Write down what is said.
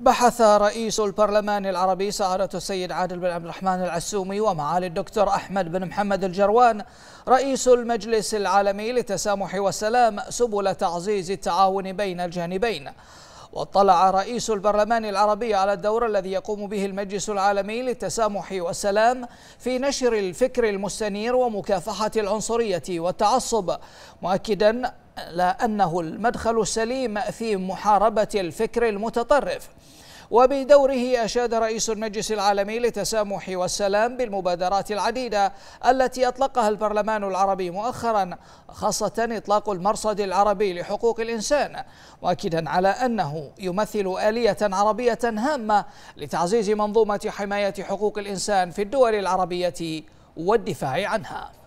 بحث رئيس البرلمان العربي سعادة السيد عادل بن عبد الرحمن العسومي ومعالي الدكتور أحمد بن محمد الجروان رئيس المجلس العالمي للتسامح والسلام سبل تعزيز التعاون بين الجانبين واطلع رئيس البرلمان العربي على الدور الذي يقوم به المجلس العالمي للتسامح والسلام في نشر الفكر المستنير ومكافحة العنصرية والتعصب مؤكدا لأنه المدخل السليم في محاربة الفكر المتطرف وبدوره أشاد رئيس المجلس العالمي للتسامح والسلام بالمبادرات العديدة التي أطلقها البرلمان العربي مؤخرا خاصة إطلاق المرصد العربي لحقوق الإنسان مؤكدا على أنه يمثل آلية عربية هامة لتعزيز منظومة حماية حقوق الإنسان في الدول العربية والدفاع عنها